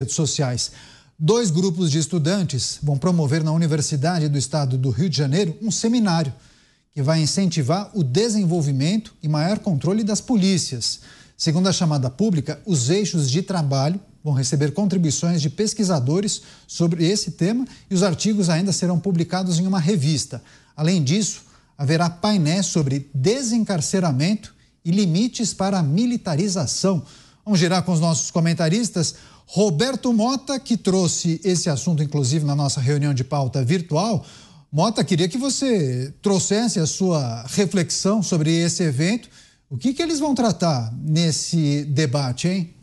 redes sociais. Dois grupos de estudantes vão promover na Universidade do Estado do Rio de Janeiro um seminário que vai incentivar o desenvolvimento e maior controle das polícias. Segundo a chamada pública, os eixos de trabalho vão receber contribuições de pesquisadores sobre esse tema e os artigos ainda serão publicados em uma revista. Além disso, haverá painéis sobre desencarceramento e limites para a militarização. Vamos girar com os nossos comentaristas. Roberto Mota, que trouxe esse assunto, inclusive, na nossa reunião de pauta virtual. Mota, queria que você trouxesse a sua reflexão sobre esse evento. O que, que eles vão tratar nesse debate, hein?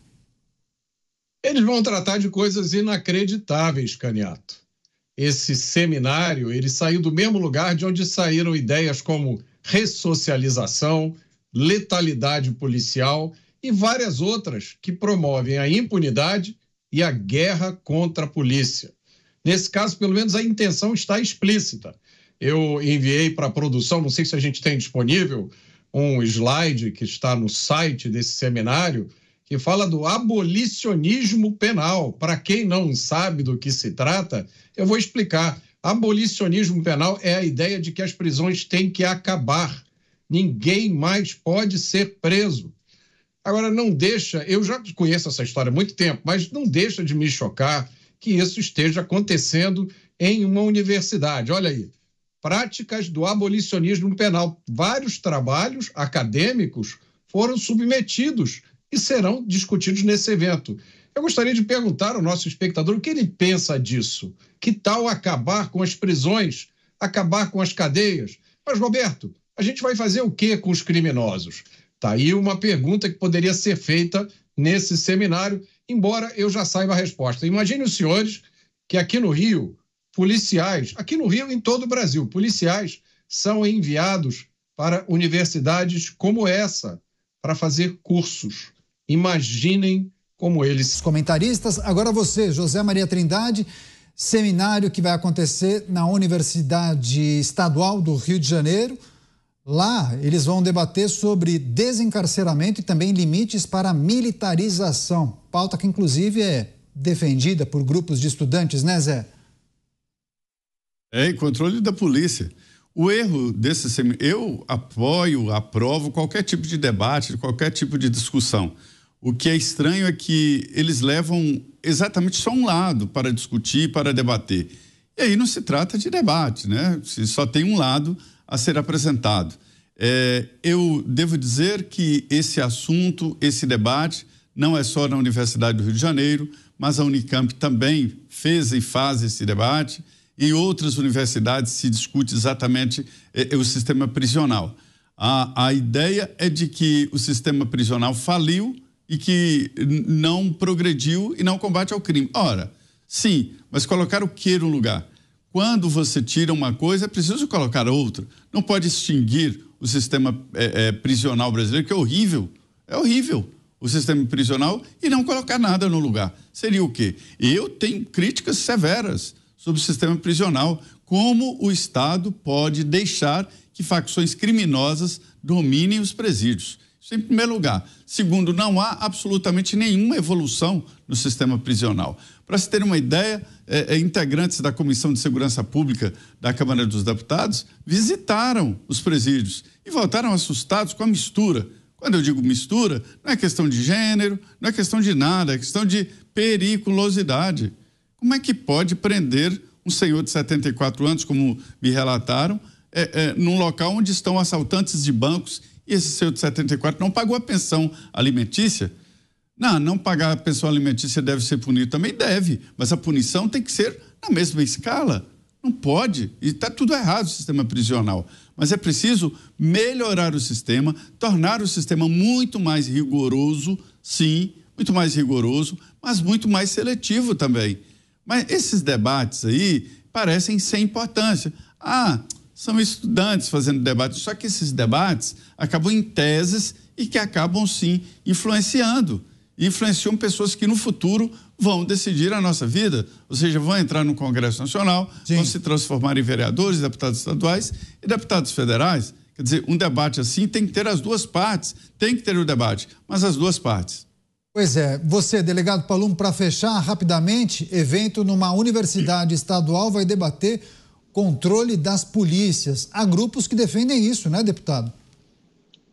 Eles vão tratar de coisas inacreditáveis, Caniato. Esse seminário, ele saiu do mesmo lugar de onde saíram ideias como ressocialização, letalidade policial e várias outras que promovem a impunidade e a guerra contra a polícia. Nesse caso, pelo menos a intenção está explícita. Eu enviei para a produção, não sei se a gente tem disponível, um slide que está no site desse seminário, que fala do abolicionismo penal. Para quem não sabe do que se trata, eu vou explicar. Abolicionismo penal é a ideia de que as prisões têm que acabar. Ninguém mais pode ser preso. Agora, não deixa, eu já conheço essa história há muito tempo, mas não deixa de me chocar que isso esteja acontecendo em uma universidade. Olha aí, práticas do abolicionismo penal. Vários trabalhos acadêmicos foram submetidos e serão discutidos nesse evento. Eu gostaria de perguntar ao nosso espectador o que ele pensa disso. Que tal acabar com as prisões, acabar com as cadeias? Mas, Roberto, a gente vai fazer o que com os criminosos? Tá aí uma pergunta que poderia ser feita nesse seminário, embora eu já saiba a resposta. Imagine os senhores que aqui no Rio, policiais, aqui no Rio e em todo o Brasil, policiais são enviados para universidades como essa para fazer cursos. Imaginem como eles. comentaristas, agora você, José Maria Trindade, seminário que vai acontecer na Universidade Estadual do Rio de Janeiro. Lá, eles vão debater sobre desencarceramento e também limites para militarização. Pauta que, inclusive, é defendida por grupos de estudantes, né, Zé? É, e controle da polícia. O erro desse seminário. Eu apoio, aprovo qualquer tipo de debate, qualquer tipo de discussão. O que é estranho é que eles levam exatamente só um lado para discutir, para debater. E aí não se trata de debate, né? Se só tem um lado, a ser apresentado. É, eu devo dizer que esse assunto, esse debate, não é só na Universidade do Rio de Janeiro, mas a Unicamp também fez e faz esse debate. Em outras universidades se discute exatamente é, é o sistema prisional. A, a ideia é de que o sistema prisional faliu e que não progrediu e não combate ao crime. Ora, sim, mas colocar o que no lugar? Quando você tira uma coisa, é preciso colocar outra. Não pode extinguir o sistema é, é, prisional brasileiro, que é horrível. É horrível o sistema prisional e não colocar nada no lugar. Seria o quê? Eu tenho críticas severas sobre o sistema prisional. Como o Estado pode deixar que facções criminosas dominem os presídios? Isso em primeiro lugar. Segundo, não há absolutamente nenhuma evolução no sistema prisional. Para se ter uma ideia, é, é, integrantes da Comissão de Segurança Pública da Câmara dos Deputados visitaram os presídios e voltaram assustados com a mistura. Quando eu digo mistura, não é questão de gênero, não é questão de nada, é questão de periculosidade. Como é que pode prender um senhor de 74 anos, como me relataram, é, é, num local onde estão assaltantes de bancos e esse seu de 74 não pagou a pensão alimentícia. Não, não pagar a pensão alimentícia deve ser punido também? Deve, mas a punição tem que ser na mesma escala. Não pode. E está tudo errado o sistema prisional. Mas é preciso melhorar o sistema, tornar o sistema muito mais rigoroso, sim, muito mais rigoroso, mas muito mais seletivo também. Mas esses debates aí parecem sem importância. Ah, são estudantes fazendo debates. Só que esses debates acabam em teses e que acabam sim influenciando. Influenciam pessoas que no futuro vão decidir a nossa vida, ou seja, vão entrar no Congresso Nacional, sim. vão se transformar em vereadores, deputados estaduais e deputados federais. Quer dizer, um debate assim tem que ter as duas partes, tem que ter o debate, mas as duas partes. Pois é, você, delegado Palum, para fechar rapidamente, evento numa universidade estadual vai debater controle das polícias. Há grupos que defendem isso, né, deputado?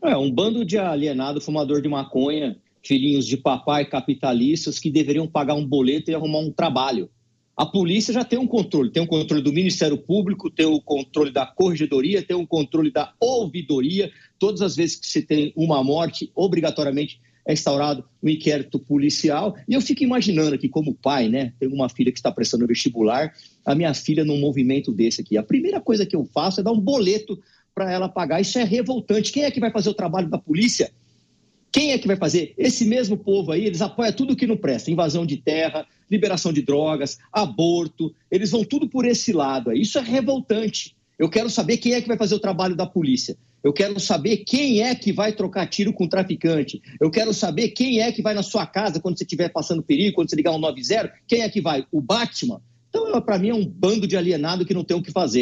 É, um bando de alienado fumador de maconha, filhinhos de papai capitalistas que deveriam pagar um boleto e arrumar um trabalho. A polícia já tem um controle, tem o um controle do Ministério Público, tem o um controle da corregedoria, tem o um controle da ouvidoria. Todas as vezes que se tem uma morte, obrigatoriamente é instaurado um inquérito policial. E eu fico imaginando aqui, como pai, né? Tenho uma filha que está prestando vestibular, a minha filha num movimento desse aqui. A primeira coisa que eu faço é dar um boleto para ela pagar. Isso é revoltante. Quem é que vai fazer o trabalho da polícia? Quem é que vai fazer? Esse mesmo povo aí, eles apoiam tudo que não presta: invasão de terra, liberação de drogas, aborto. Eles vão tudo por esse lado aí. Isso é revoltante. Eu quero saber quem é que vai fazer o trabalho da polícia. Eu quero saber quem é que vai trocar tiro com o traficante. Eu quero saber quem é que vai na sua casa quando você estiver passando perigo, quando você ligar um 90. Quem é que vai? O Batman? Então, para mim, é um bando de alienado que não tem o que fazer.